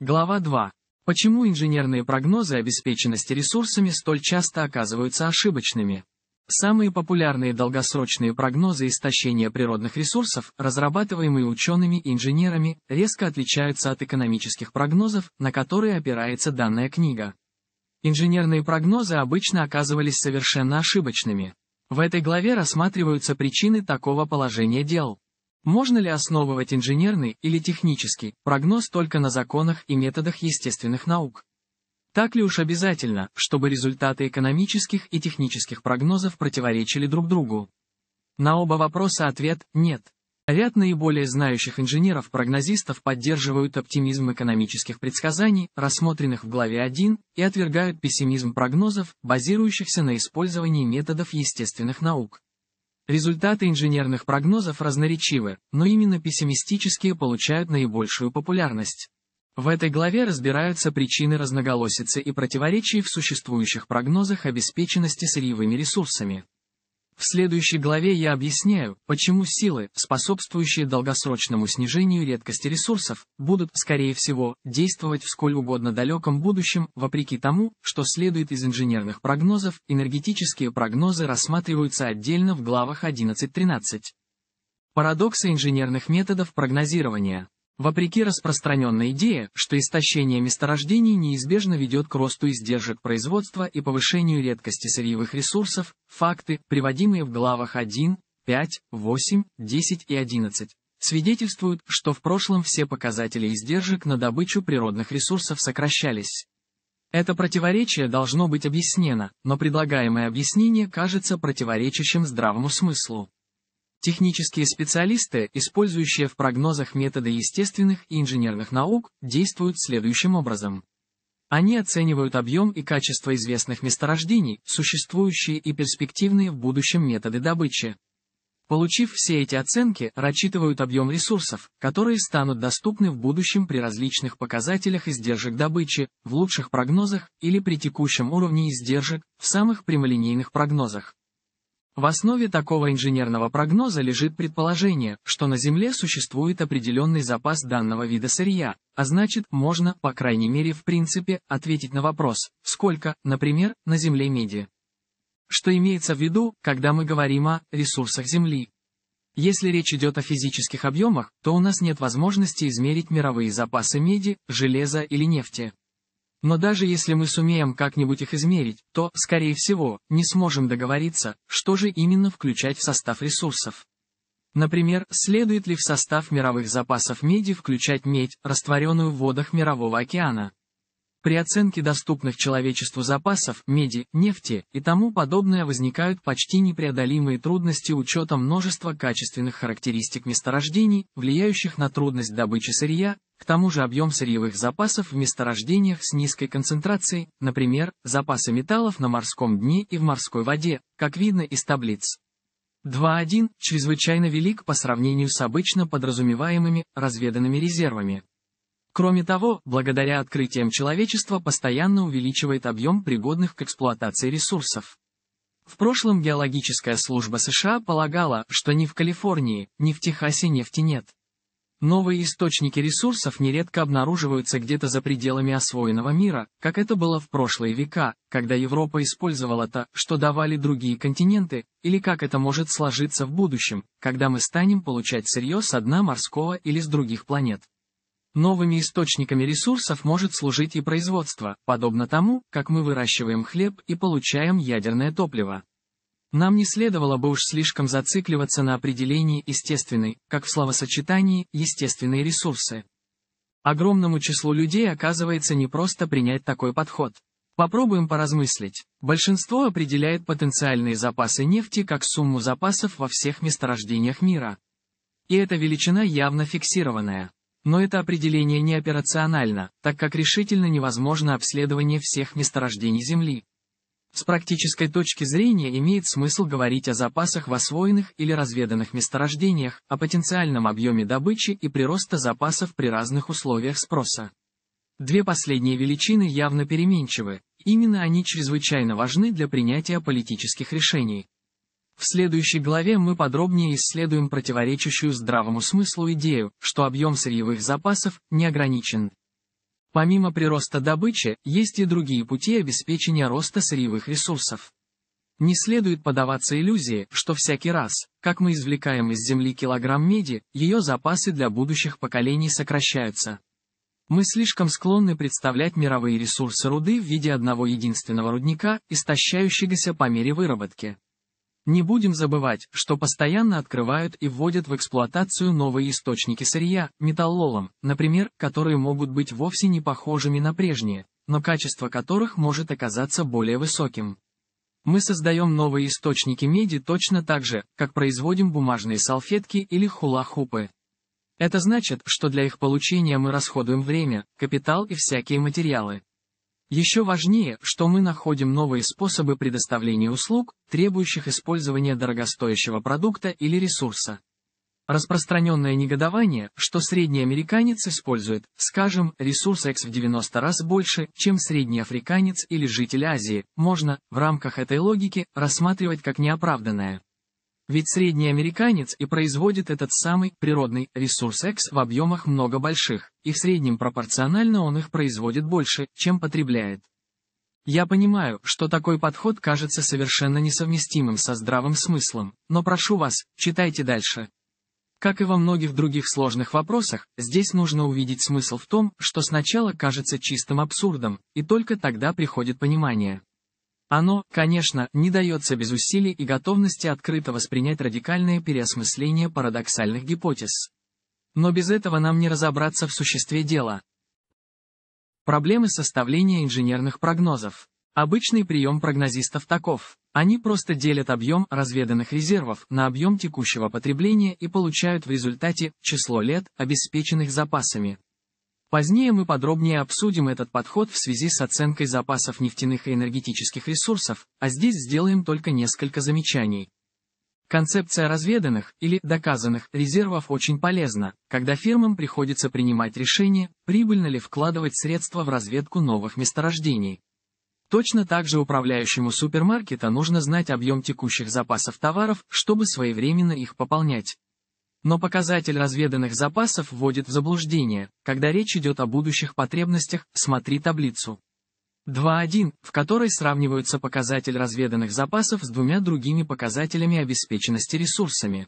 Глава 2. Почему инженерные прогнозы обеспеченности ресурсами столь часто оказываются ошибочными? Самые популярные долгосрочные прогнозы истощения природных ресурсов, разрабатываемые учеными и инженерами, резко отличаются от экономических прогнозов, на которые опирается данная книга. Инженерные прогнозы обычно оказывались совершенно ошибочными. В этой главе рассматриваются причины такого положения дел. Можно ли основывать инженерный или технический прогноз только на законах и методах естественных наук? Так ли уж обязательно, чтобы результаты экономических и технических прогнозов противоречили друг другу? На оба вопроса ответ – нет. Ряд наиболее знающих инженеров-прогнозистов поддерживают оптимизм экономических предсказаний, рассмотренных в главе 1, и отвергают пессимизм прогнозов, базирующихся на использовании методов естественных наук. Результаты инженерных прогнозов разноречивы, но именно пессимистические получают наибольшую популярность. В этой главе разбираются причины разноголосицы и противоречий в существующих прогнозах обеспеченности сырьевыми ресурсами. В следующей главе я объясняю, почему силы, способствующие долгосрочному снижению редкости ресурсов, будут, скорее всего, действовать в сколь угодно далеком будущем, вопреки тому, что следует из инженерных прогнозов, энергетические прогнозы рассматриваются отдельно в главах 11-13. Парадоксы инженерных методов прогнозирования Вопреки распространенной идее, что истощение месторождений неизбежно ведет к росту издержек производства и повышению редкости сырьевых ресурсов, факты, приводимые в главах 1, 5, 8, 10 и 11, свидетельствуют, что в прошлом все показатели издержек на добычу природных ресурсов сокращались. Это противоречие должно быть объяснено, но предлагаемое объяснение кажется противоречащим здравому смыслу. Технические специалисты, использующие в прогнозах методы естественных и инженерных наук, действуют следующим образом. Они оценивают объем и качество известных месторождений, существующие и перспективные в будущем методы добычи. Получив все эти оценки, рассчитывают объем ресурсов, которые станут доступны в будущем при различных показателях издержек добычи, в лучших прогнозах или при текущем уровне издержек, в самых прямолинейных прогнозах. В основе такого инженерного прогноза лежит предположение, что на Земле существует определенный запас данного вида сырья, а значит, можно, по крайней мере в принципе, ответить на вопрос, сколько, например, на Земле меди. Что имеется в виду, когда мы говорим о ресурсах Земли? Если речь идет о физических объемах, то у нас нет возможности измерить мировые запасы меди, железа или нефти. Но даже если мы сумеем как-нибудь их измерить, то, скорее всего, не сможем договориться, что же именно включать в состав ресурсов. Например, следует ли в состав мировых запасов меди включать медь, растворенную в водах Мирового океана? При оценке доступных человечеству запасов, меди, нефти и тому подобное возникают почти непреодолимые трудности учета множества качественных характеристик месторождений, влияющих на трудность добычи сырья, к тому же объем сырьевых запасов в месторождениях с низкой концентрацией, например, запасы металлов на морском дне и в морской воде, как видно из таблиц. 2.1 чрезвычайно велик по сравнению с обычно подразумеваемыми разведанными резервами, Кроме того, благодаря открытиям человечество постоянно увеличивает объем пригодных к эксплуатации ресурсов. В прошлом геологическая служба США полагала, что ни в Калифорнии, ни в Техасе нефти нет. Новые источники ресурсов нередко обнаруживаются где-то за пределами освоенного мира, как это было в прошлые века, когда Европа использовала то, что давали другие континенты, или как это может сложиться в будущем, когда мы станем получать сырье с дна морского или с других планет. Новыми источниками ресурсов может служить и производство, подобно тому, как мы выращиваем хлеб и получаем ядерное топливо. Нам не следовало бы уж слишком зацикливаться на определении естественной, как в словосочетании «естественные ресурсы». Огромному числу людей оказывается непросто принять такой подход. Попробуем поразмыслить. Большинство определяет потенциальные запасы нефти как сумму запасов во всех месторождениях мира. И эта величина явно фиксированная. Но это определение не операционально, так как решительно невозможно обследование всех месторождений Земли. С практической точки зрения имеет смысл говорить о запасах в освоенных или разведанных месторождениях, о потенциальном объеме добычи и прироста запасов при разных условиях спроса. Две последние величины явно переменчивы, именно они чрезвычайно важны для принятия политических решений. В следующей главе мы подробнее исследуем противоречащую здравому смыслу идею, что объем сырьевых запасов не ограничен. Помимо прироста добычи, есть и другие пути обеспечения роста сырьевых ресурсов. Не следует поддаваться иллюзии, что всякий раз, как мы извлекаем из земли килограмм меди, ее запасы для будущих поколений сокращаются. Мы слишком склонны представлять мировые ресурсы руды в виде одного единственного рудника, истощающегося по мере выработки. Не будем забывать, что постоянно открывают и вводят в эксплуатацию новые источники сырья, металлолом, например, которые могут быть вовсе не похожими на прежние, но качество которых может оказаться более высоким. Мы создаем новые источники меди точно так же, как производим бумажные салфетки или хула-хупы. Это значит, что для их получения мы расходуем время, капитал и всякие материалы. Еще важнее, что мы находим новые способы предоставления услуг, требующих использования дорогостоящего продукта или ресурса. Распространенное негодование, что средний американец использует, скажем, ресурс X в 90 раз больше, чем средний африканец или житель Азии, можно, в рамках этой логики, рассматривать как неоправданное. Ведь средний американец и производит этот самый природный ресурс X в объемах много больших, и в среднем пропорционально он их производит больше, чем потребляет. Я понимаю, что такой подход кажется совершенно несовместимым со здравым смыслом, но прошу вас, читайте дальше. Как и во многих других сложных вопросах, здесь нужно увидеть смысл в том, что сначала кажется чистым абсурдом, и только тогда приходит понимание. Оно, конечно, не дается без усилий и готовности открыто воспринять радикальное переосмысление парадоксальных гипотез. Но без этого нам не разобраться в существе дела. Проблемы составления инженерных прогнозов. Обычный прием прогнозистов таков. Они просто делят объем разведанных резервов на объем текущего потребления и получают в результате число лет, обеспеченных запасами. Позднее мы подробнее обсудим этот подход в связи с оценкой запасов нефтяных и энергетических ресурсов, а здесь сделаем только несколько замечаний. Концепция разведанных или доказанных резервов очень полезна, когда фирмам приходится принимать решение, прибыльно ли вкладывать средства в разведку новых месторождений. Точно так же управляющему супермаркета нужно знать объем текущих запасов товаров, чтобы своевременно их пополнять. Но показатель разведанных запасов вводит в заблуждение, когда речь идет о будущих потребностях, смотри таблицу. 2.1, в которой сравниваются показатель разведанных запасов с двумя другими показателями обеспеченности ресурсами.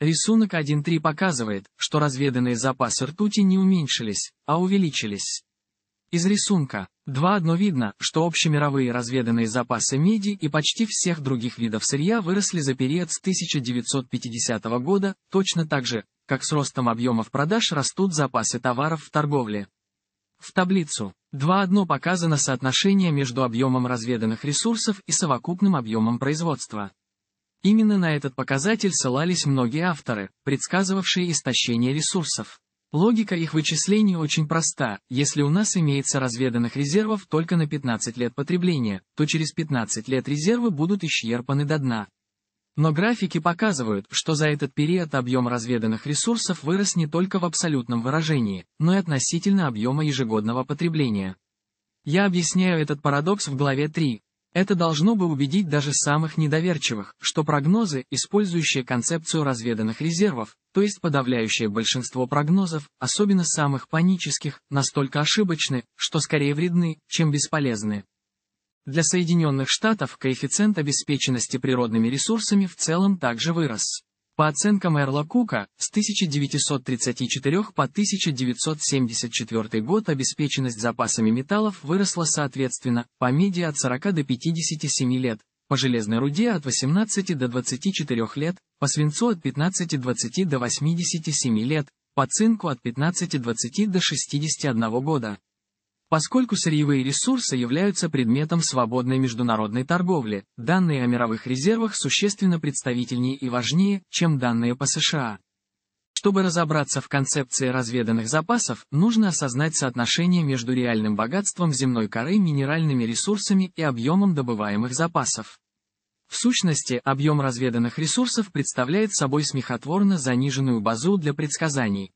Рисунок 1.3 показывает, что разведанные запасы ртути не уменьшились, а увеличились. Из рисунка Два Одно видно, что общемировые разведанные запасы меди и почти всех других видов сырья выросли за период с 1950 года, точно так же, как с ростом объемов продаж растут запасы товаров в торговле. В таблицу 2.1 показано соотношение между объемом разведанных ресурсов и совокупным объемом производства. Именно на этот показатель ссылались многие авторы, предсказывавшие истощение ресурсов. Логика их вычислений очень проста. Если у нас имеется разведанных резервов только на 15 лет потребления, то через 15 лет резервы будут исчерпаны до дна. Но графики показывают, что за этот период объем разведанных ресурсов вырос не только в абсолютном выражении, но и относительно объема ежегодного потребления. Я объясняю этот парадокс в главе 3. Это должно бы убедить даже самых недоверчивых, что прогнозы, использующие концепцию разведанных резервов, то есть подавляющее большинство прогнозов, особенно самых панических, настолько ошибочны, что скорее вредны, чем бесполезны. Для Соединенных Штатов коэффициент обеспеченности природными ресурсами в целом также вырос. По оценкам Эрла Кука, с 1934 по 1974 год обеспеченность запасами металлов выросла соответственно, по меди от 40 до 57 лет, по железной руде от 18 до 24 лет, по свинцу от 15-20 до 87 лет, по цинку от 15-20 до 61 года. Поскольку сырьевые ресурсы являются предметом свободной международной торговли, данные о мировых резервах существенно представительнее и важнее, чем данные по США. Чтобы разобраться в концепции разведанных запасов, нужно осознать соотношение между реальным богатством земной коры, минеральными ресурсами и объемом добываемых запасов. В сущности, объем разведанных ресурсов представляет собой смехотворно заниженную базу для предсказаний,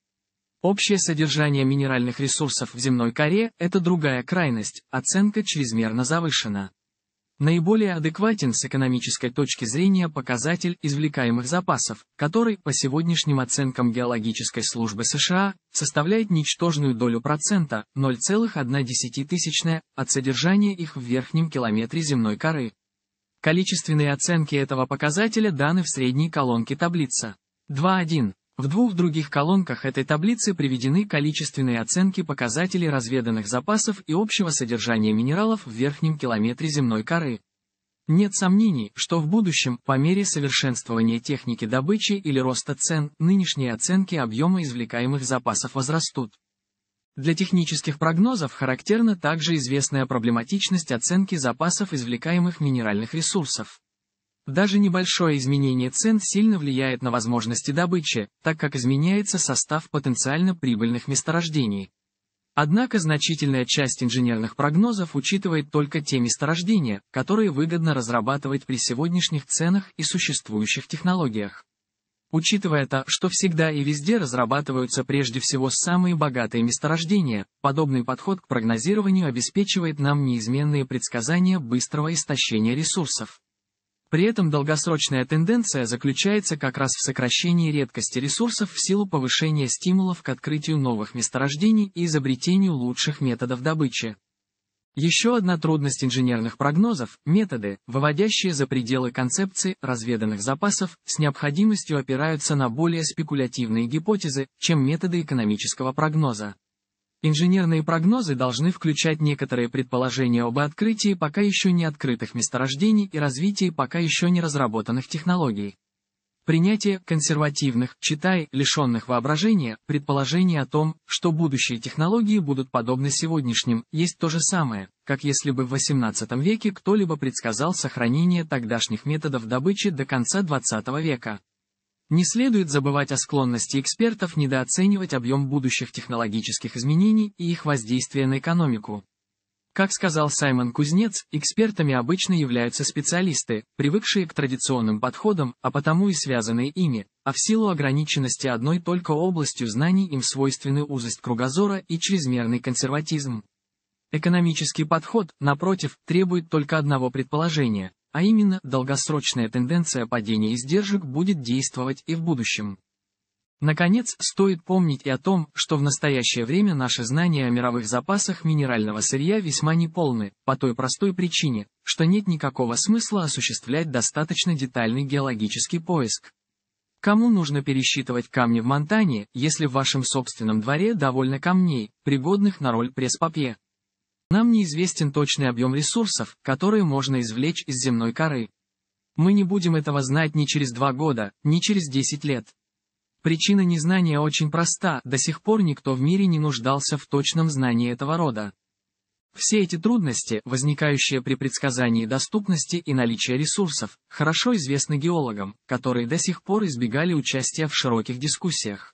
Общее содержание минеральных ресурсов в земной коре – это другая крайность, оценка чрезмерно завышена. Наиболее адекватен с экономической точки зрения показатель извлекаемых запасов, который, по сегодняшним оценкам геологической службы США, составляет ничтожную долю процента, 0,1 от содержания их в верхнем километре земной коры. Количественные оценки этого показателя даны в средней колонке таблица. 2.1. В двух других колонках этой таблицы приведены количественные оценки показателей разведанных запасов и общего содержания минералов в верхнем километре земной коры. Нет сомнений, что в будущем, по мере совершенствования техники добычи или роста цен, нынешние оценки объема извлекаемых запасов возрастут. Для технических прогнозов характерна также известная проблематичность оценки запасов извлекаемых минеральных ресурсов. Даже небольшое изменение цен сильно влияет на возможности добычи, так как изменяется состав потенциально прибыльных месторождений. Однако значительная часть инженерных прогнозов учитывает только те месторождения, которые выгодно разрабатывать при сегодняшних ценах и существующих технологиях. Учитывая то, что всегда и везде разрабатываются прежде всего самые богатые месторождения, подобный подход к прогнозированию обеспечивает нам неизменные предсказания быстрого истощения ресурсов. При этом долгосрочная тенденция заключается как раз в сокращении редкости ресурсов в силу повышения стимулов к открытию новых месторождений и изобретению лучших методов добычи. Еще одна трудность инженерных прогнозов – методы, выводящие за пределы концепции разведанных запасов, с необходимостью опираются на более спекулятивные гипотезы, чем методы экономического прогноза. Инженерные прогнозы должны включать некоторые предположения об открытии пока еще не открытых месторождений и развитии пока еще не разработанных технологий. Принятие консервативных, читай, лишенных воображения, предположений о том, что будущие технологии будут подобны сегодняшним, есть то же самое, как если бы в XVIII веке кто-либо предсказал сохранение тогдашних методов добычи до конца XX века. Не следует забывать о склонности экспертов недооценивать объем будущих технологических изменений и их воздействие на экономику. Как сказал Саймон Кузнец, экспертами обычно являются специалисты, привыкшие к традиционным подходам, а потому и связанные ими, а в силу ограниченности одной только областью знаний им свойственны узость кругозора и чрезмерный консерватизм. Экономический подход, напротив, требует только одного предположения, а именно долгосрочная тенденция падения издержек будет действовать и в будущем. Наконец, стоит помнить и о том, что в настоящее время наши знания о мировых запасах минерального сырья весьма неполны, по той простой причине, что нет никакого смысла осуществлять достаточно детальный геологический поиск. Кому нужно пересчитывать камни в Монтане, если в вашем собственном дворе довольно камней, пригодных на роль пресс-папье? Нам неизвестен точный объем ресурсов, которые можно извлечь из земной коры. Мы не будем этого знать ни через два года, ни через 10 лет. Причина незнания очень проста, до сих пор никто в мире не нуждался в точном знании этого рода. Все эти трудности, возникающие при предсказании доступности и наличия ресурсов, хорошо известны геологам, которые до сих пор избегали участия в широких дискуссиях.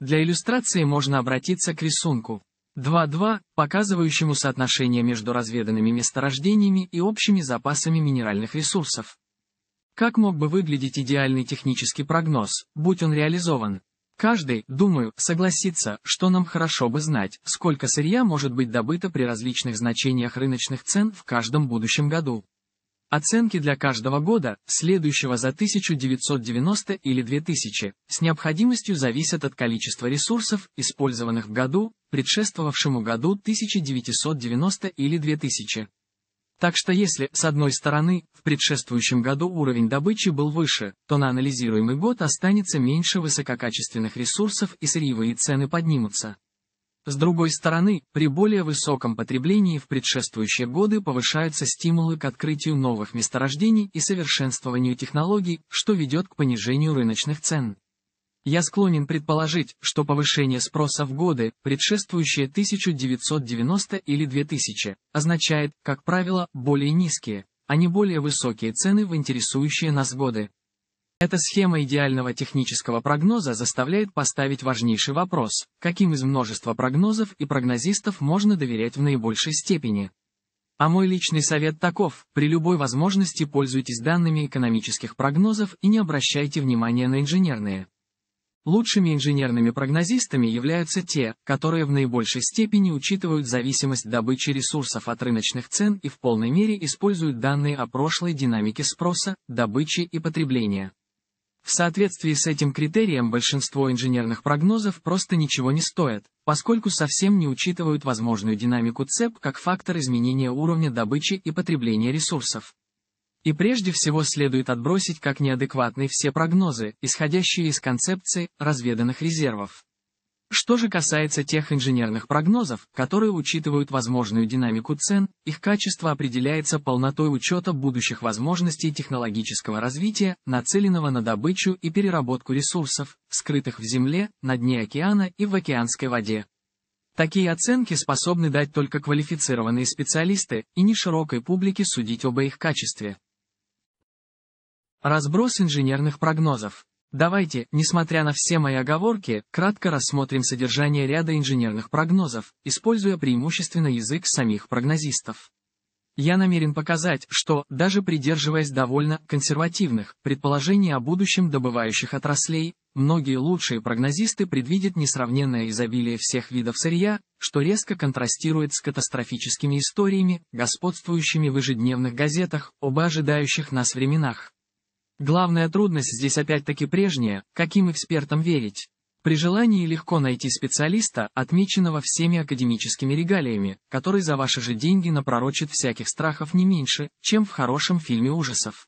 Для иллюстрации можно обратиться к рисунку. 2.2, показывающему соотношение между разведанными месторождениями и общими запасами минеральных ресурсов. Как мог бы выглядеть идеальный технический прогноз, будь он реализован? Каждый, думаю, согласится, что нам хорошо бы знать, сколько сырья может быть добыто при различных значениях рыночных цен в каждом будущем году. Оценки для каждого года, следующего за 1990 или 2000, с необходимостью зависят от количества ресурсов, использованных в году, предшествовавшему году 1990 или 2000. Так что если, с одной стороны, в предшествующем году уровень добычи был выше, то на анализируемый год останется меньше высококачественных ресурсов и сырьевые цены поднимутся. С другой стороны, при более высоком потреблении в предшествующие годы повышаются стимулы к открытию новых месторождений и совершенствованию технологий, что ведет к понижению рыночных цен. Я склонен предположить, что повышение спроса в годы, предшествующие 1990 или 2000, означает, как правило, более низкие, а не более высокие цены в интересующие нас годы. Эта схема идеального технического прогноза заставляет поставить важнейший вопрос, каким из множества прогнозов и прогнозистов можно доверять в наибольшей степени. А мой личный совет таков, при любой возможности пользуйтесь данными экономических прогнозов и не обращайте внимания на инженерные. Лучшими инженерными прогнозистами являются те, которые в наибольшей степени учитывают зависимость добычи ресурсов от рыночных цен и в полной мере используют данные о прошлой динамике спроса, добычи и потребления. В соответствии с этим критерием большинство инженерных прогнозов просто ничего не стоят, поскольку совсем не учитывают возможную динамику цеп как фактор изменения уровня добычи и потребления ресурсов. И прежде всего следует отбросить как неадекватные все прогнозы, исходящие из концепции разведанных резервов. Что же касается тех инженерных прогнозов, которые учитывают возможную динамику цен, их качество определяется полнотой учета будущих возможностей технологического развития, нацеленного на добычу и переработку ресурсов, скрытых в земле, на дне океана и в океанской воде. Такие оценки способны дать только квалифицированные специалисты, и не широкой публике судить об их качестве. Разброс инженерных прогнозов Давайте, несмотря на все мои оговорки, кратко рассмотрим содержание ряда инженерных прогнозов, используя преимущественно язык самих прогнозистов. Я намерен показать, что, даже придерживаясь довольно консервативных предположений о будущем добывающих отраслей, многие лучшие прогнозисты предвидят несравненное изобилие всех видов сырья, что резко контрастирует с катастрофическими историями, господствующими в ежедневных газетах, об ожидающих нас временах. Главная трудность здесь опять-таки прежняя, каким экспертам верить. При желании легко найти специалиста, отмеченного всеми академическими регалиями, который за ваши же деньги напророчит всяких страхов не меньше, чем в хорошем фильме ужасов.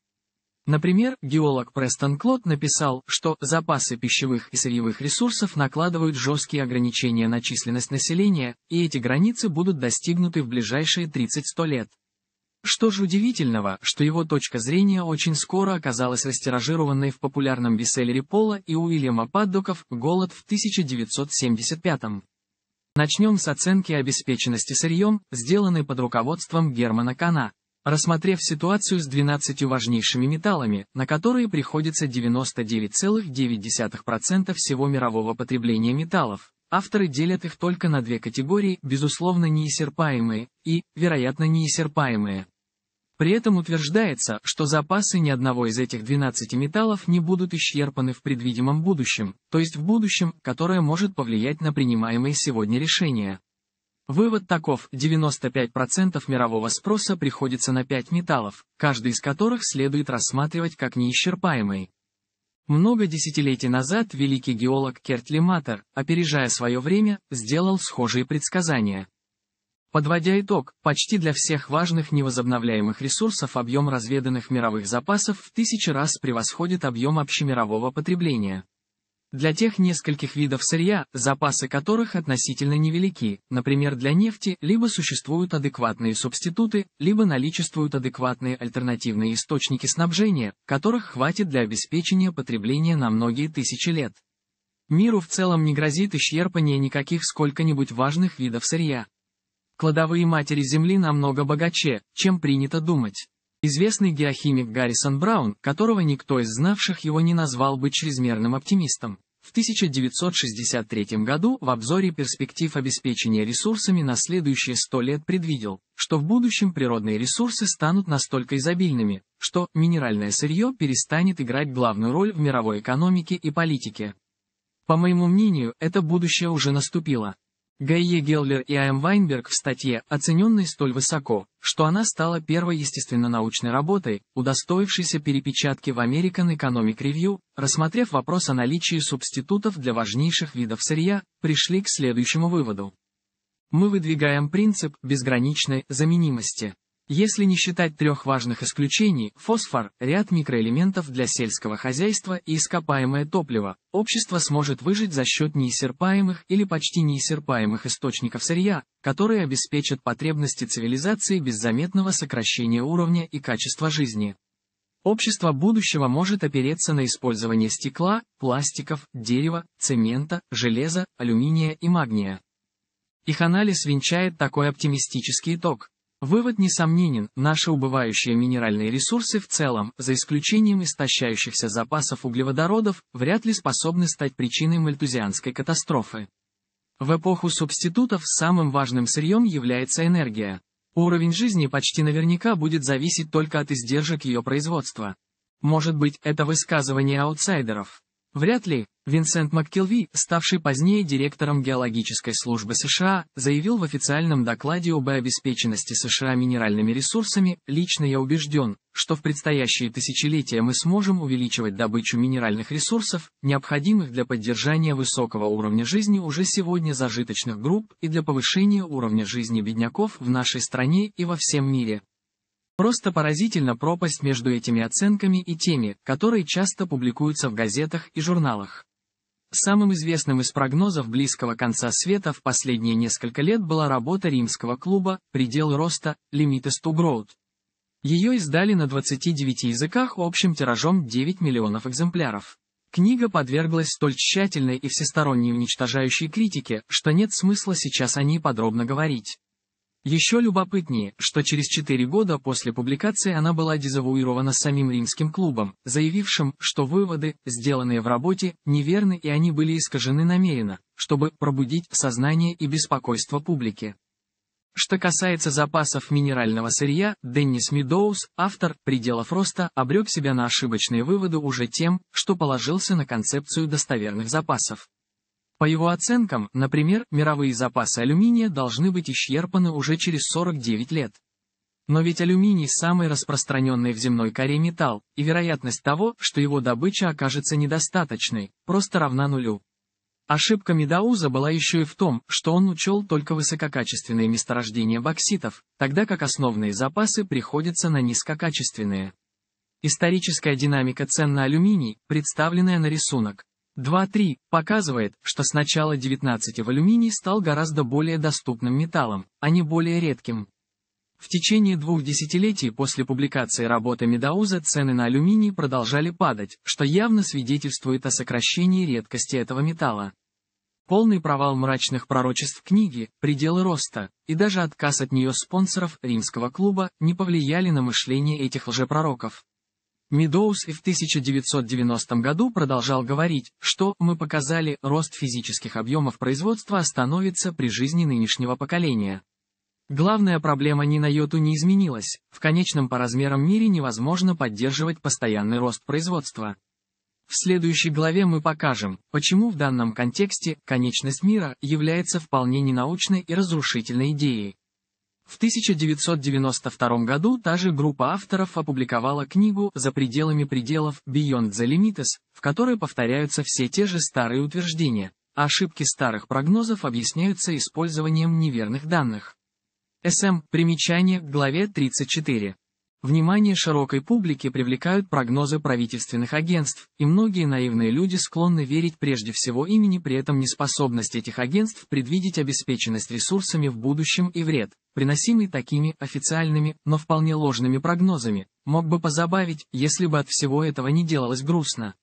Например, геолог Престон Клод написал, что запасы пищевых и сырьевых ресурсов накладывают жесткие ограничения на численность населения, и эти границы будут достигнуты в ближайшие 30-100 лет. Что же удивительного, что его точка зрения очень скоро оказалась растиражированной в популярном бестселлере Пола и Уильяма Паддоков «Голод в 1975 -м». Начнем с оценки обеспеченности сырьем, сделанной под руководством Германа Кана. Рассмотрев ситуацию с 12 важнейшими металлами, на которые приходится 99,9% всего мирового потребления металлов, Авторы делят их только на две категории, безусловно неиссерпаемые и, вероятно, неиссерпаемые. При этом утверждается, что запасы ни одного из этих 12 металлов не будут исчерпаны в предвидимом будущем, то есть в будущем, которое может повлиять на принимаемые сегодня решения. Вывод таков, 95% мирового спроса приходится на 5 металлов, каждый из которых следует рассматривать как неисчерпаемый. Много десятилетий назад великий геолог Кертли Матер, опережая свое время, сделал схожие предсказания. Подводя итог, почти для всех важных невозобновляемых ресурсов объем разведанных мировых запасов в тысячи раз превосходит объем общемирового потребления. Для тех нескольких видов сырья, запасы которых относительно невелики, например для нефти, либо существуют адекватные субституты, либо наличествуют адекватные альтернативные источники снабжения, которых хватит для обеспечения потребления на многие тысячи лет. Миру в целом не грозит исчерпание никаких сколько-нибудь важных видов сырья. Кладовые матери Земли намного богаче, чем принято думать. Известный геохимик Гаррисон Браун, которого никто из знавших его не назвал бы чрезмерным оптимистом, в 1963 году в обзоре перспектив обеспечения ресурсами на следующие 100 лет предвидел, что в будущем природные ресурсы станут настолько изобильными, что минеральное сырье перестанет играть главную роль в мировой экономике и политике. По моему мнению, это будущее уже наступило. Гайе Геллер и А.М. Вайнберг в статье, оцененной столь высоко, что она стала первой естественно-научной работой, удостоившейся перепечатки в American Economic Review, рассмотрев вопрос о наличии субститутов для важнейших видов сырья, пришли к следующему выводу. Мы выдвигаем принцип безграничной заменимости. Если не считать трех важных исключений – фосфор, ряд микроэлементов для сельского хозяйства и ископаемое топливо, общество сможет выжить за счет неиссерпаемых или почти неиссерпаемых источников сырья, которые обеспечат потребности цивилизации без заметного сокращения уровня и качества жизни. Общество будущего может опереться на использование стекла, пластиков, дерева, цемента, железа, алюминия и магния. Их анализ венчает такой оптимистический итог. Вывод несомненен, наши убывающие минеральные ресурсы в целом, за исключением истощающихся запасов углеводородов, вряд ли способны стать причиной мальтузианской катастрофы. В эпоху субститутов самым важным сырьем является энергия. Уровень жизни почти наверняка будет зависеть только от издержек ее производства. Может быть, это высказывание аутсайдеров. Вряд ли. Винсент МакКилви, ставший позднее директором геологической службы США, заявил в официальном докладе об обеспеченности США минеральными ресурсами, «Лично я убежден, что в предстоящие тысячелетия мы сможем увеличивать добычу минеральных ресурсов, необходимых для поддержания высокого уровня жизни уже сегодня зажиточных групп и для повышения уровня жизни бедняков в нашей стране и во всем мире». Просто поразительна пропасть между этими оценками и теми, которые часто публикуются в газетах и журналах. Самым известным из прогнозов близкого конца света в последние несколько лет была работа римского клуба «Предел роста» «Limites to Growth». Ее издали на 29 языках общим тиражом 9 миллионов экземпляров. Книга подверглась столь тщательной и всесторонней уничтожающей критике, что нет смысла сейчас о ней подробно говорить. Еще любопытнее, что через 4 года после публикации она была дезавуирована самим римским клубом, заявившим, что выводы, сделанные в работе, неверны и они были искажены намеренно, чтобы пробудить сознание и беспокойство публики. Что касается запасов минерального сырья, Деннис Медоуз, автор «Пределов роста», обрек себя на ошибочные выводы уже тем, что положился на концепцию достоверных запасов. По его оценкам, например, мировые запасы алюминия должны быть исчерпаны уже через 49 лет. Но ведь алюминий – самый распространенный в земной коре металл, и вероятность того, что его добыча окажется недостаточной, просто равна нулю. Ошибка Медауза была еще и в том, что он учел только высококачественные месторождения бокситов, тогда как основные запасы приходятся на низкокачественные. Историческая динамика цен на алюминий, представленная на рисунок, 2.3 показывает, что с начала 19 в алюминий стал гораздо более доступным металлом, а не более редким. В течение двух десятилетий после публикации работы Медауза цены на алюминий продолжали падать, что явно свидетельствует о сокращении редкости этого металла. Полный провал мрачных пророчеств книги, пределы роста, и даже отказ от нее спонсоров римского клуба не повлияли на мышление этих лжепророков. Медоуз и в 1990 году продолжал говорить, что «мы показали, рост физических объемов производства остановится а при жизни нынешнего поколения». Главная проблема ни на йоту не изменилась, в конечном по размерам мире невозможно поддерживать постоянный рост производства. В следующей главе мы покажем, почему в данном контексте конечность мира является вполне ненаучной и разрушительной идеей. В 1992 году та же группа авторов опубликовала книгу «За пределами пределов» Beyond the Limites, в которой повторяются все те же старые утверждения. Ошибки старых прогнозов объясняются использованием неверных данных. СМ. Примечание к главе 34. Внимание широкой публики привлекают прогнозы правительственных агентств, и многие наивные люди склонны верить прежде всего имени, при этом неспособность этих агентств предвидеть обеспеченность ресурсами в будущем и вред, приносимый такими официальными, но вполне ложными прогнозами, мог бы позабавить, если бы от всего этого не делалось грустно.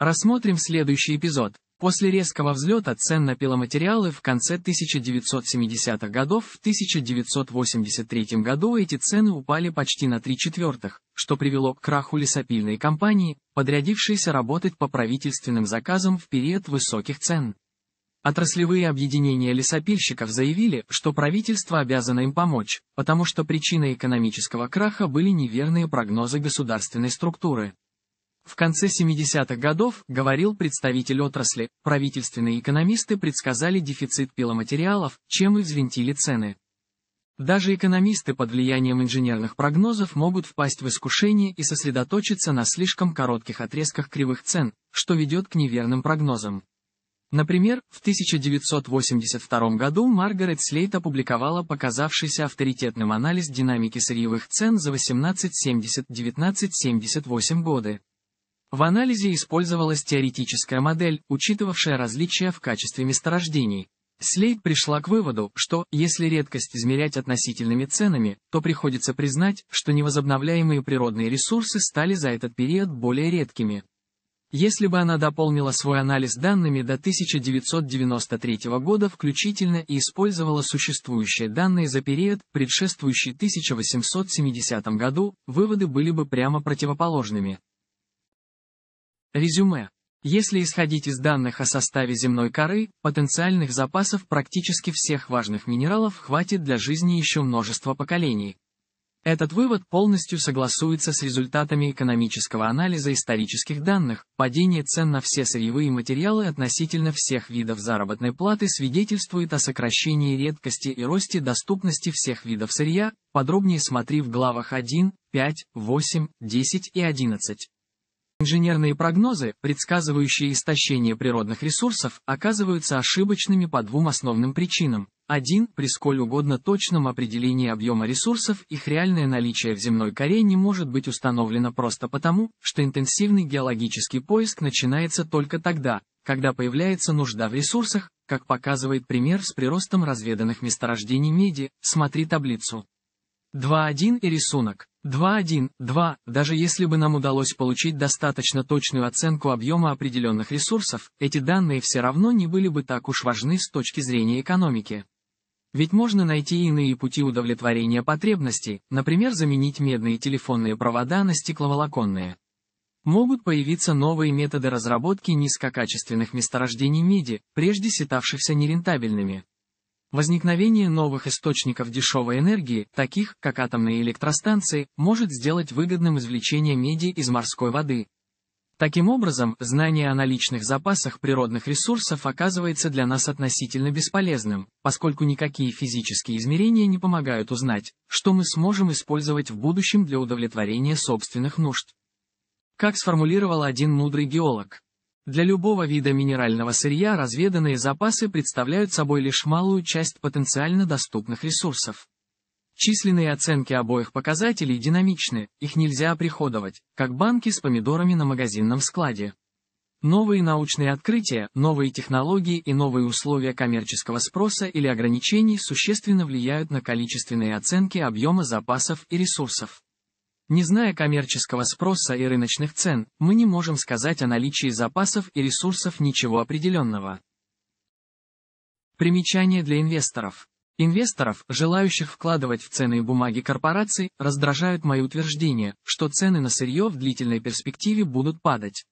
Рассмотрим следующий эпизод. После резкого взлета цен на пиломатериалы в конце 1970-х годов в 1983 году эти цены упали почти на три четвертых, что привело к краху лесопильной компании, подрядившейся работать по правительственным заказам в период высоких цен. Отраслевые объединения лесопильщиков заявили, что правительство обязано им помочь, потому что причиной экономического краха были неверные прогнозы государственной структуры. В конце 70-х годов, говорил представитель отрасли, правительственные экономисты предсказали дефицит пиломатериалов, чем и взвинтили цены. Даже экономисты под влиянием инженерных прогнозов могут впасть в искушение и сосредоточиться на слишком коротких отрезках кривых цен, что ведет к неверным прогнозам. Например, в 1982 году Маргарет Слейт опубликовала показавшийся авторитетным анализ динамики сырьевых цен за 1870-1978 годы. В анализе использовалась теоретическая модель, учитывавшая различия в качестве месторождений. Слейт пришла к выводу, что, если редкость измерять относительными ценами, то приходится признать, что невозобновляемые природные ресурсы стали за этот период более редкими. Если бы она дополнила свой анализ данными до 1993 года включительно и использовала существующие данные за период, предшествующий 1870 году, выводы были бы прямо противоположными. Резюме. Если исходить из данных о составе земной коры, потенциальных запасов практически всех важных минералов хватит для жизни еще множество поколений. Этот вывод полностью согласуется с результатами экономического анализа исторических данных. Падение цен на все сырьевые материалы относительно всех видов заработной платы свидетельствует о сокращении редкости и росте доступности всех видов сырья. Подробнее смотри в главах 1, 5, 8, 10 и 11. Инженерные прогнозы, предсказывающие истощение природных ресурсов, оказываются ошибочными по двум основным причинам. 1. При сколь угодно точном определении объема ресурсов их реальное наличие в земной коре не может быть установлено просто потому, что интенсивный геологический поиск начинается только тогда, когда появляется нужда в ресурсах, как показывает пример с приростом разведанных месторождений меди, смотри таблицу. 2.1 и рисунок. 2.1, 2. Даже если бы нам удалось получить достаточно точную оценку объема определенных ресурсов, эти данные все равно не были бы так уж важны с точки зрения экономики. Ведь можно найти иные пути удовлетворения потребностей, например, заменить медные телефонные провода на стекловолоконные. Могут появиться новые методы разработки низкокачественных месторождений меди, прежде считавшихся нерентабельными. Возникновение новых источников дешевой энергии, таких как атомные электростанции, может сделать выгодным извлечение меди из морской воды, Таким образом, знание о наличных запасах природных ресурсов оказывается для нас относительно бесполезным, поскольку никакие физические измерения не помогают узнать, что мы сможем использовать в будущем для удовлетворения собственных нужд. Как сформулировал один мудрый геолог, для любого вида минерального сырья разведанные запасы представляют собой лишь малую часть потенциально доступных ресурсов. Численные оценки обоих показателей динамичны, их нельзя оприходовать, как банки с помидорами на магазинном складе. Новые научные открытия, новые технологии и новые условия коммерческого спроса или ограничений существенно влияют на количественные оценки объема запасов и ресурсов. Не зная коммерческого спроса и рыночных цен, мы не можем сказать о наличии запасов и ресурсов ничего определенного. Примечание для инвесторов. Инвесторов, желающих вкладывать в ценные бумаги корпораций, раздражают мои утверждения, что цены на сырье в длительной перспективе будут падать.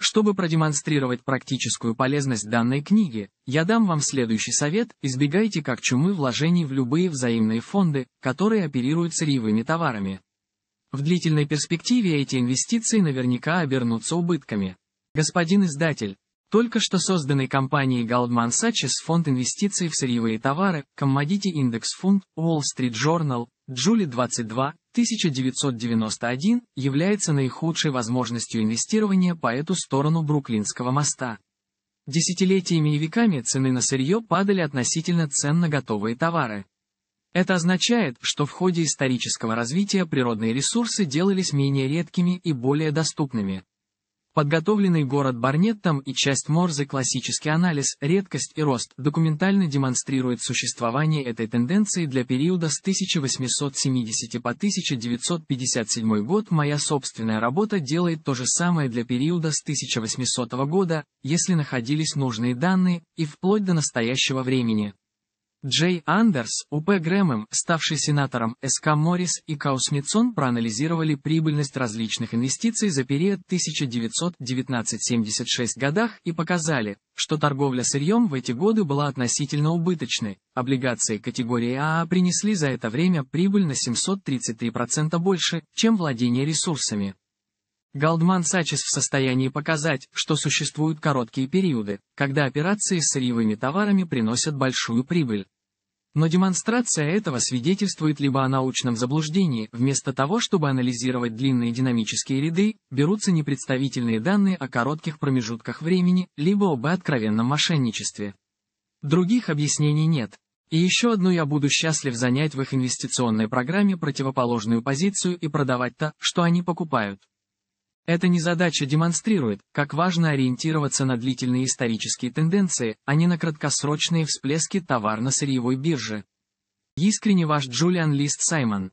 Чтобы продемонстрировать практическую полезность данной книги, я дам вам следующий совет, избегайте как чумы вложений в любые взаимные фонды, которые оперируют сырьевыми товарами. В длительной перспективе эти инвестиции наверняка обернутся убытками. Господин издатель, только что созданный компанией Goldman Sachs фонд инвестиций в сырьевые товары, Commodity Index Fund, Wall Street Journal, Джули 22, 1991, является наихудшей возможностью инвестирования по эту сторону Бруклинского моста. Десятилетиями и веками цены на сырье падали относительно цен на готовые товары. Это означает, что в ходе исторического развития природные ресурсы делались менее редкими и более доступными. Подготовленный город Барнеттом и часть Морзе классический анализ, редкость и рост документально демонстрирует существование этой тенденции для периода с 1870 по 1957 год. Моя собственная работа делает то же самое для периода с 1800 года, если находились нужные данные, и вплоть до настоящего времени. Джей Андерс, О.П. Грэмом, ставший сенатором С.К. Моррис и Каусмитсон проанализировали прибыльность различных инвестиций за период 1919-76 годах и показали, что торговля сырьем в эти годы была относительно убыточной. Облигации категории АА принесли за это время прибыль на 733% больше, чем владение ресурсами. Голдман Сачес в состоянии показать, что существуют короткие периоды, когда операции с сырьевыми товарами приносят большую прибыль. Но демонстрация этого свидетельствует либо о научном заблуждении, вместо того, чтобы анализировать длинные динамические ряды, берутся непредставительные данные о коротких промежутках времени, либо об откровенном мошенничестве. Других объяснений нет. И еще одну я буду счастлив занять в их инвестиционной программе противоположную позицию и продавать то, что они покупают. Эта незадача демонстрирует, как важно ориентироваться на длительные исторические тенденции, а не на краткосрочные всплески товарно-сырьевой биржи. Искренне ваш Джулиан Лист Саймон.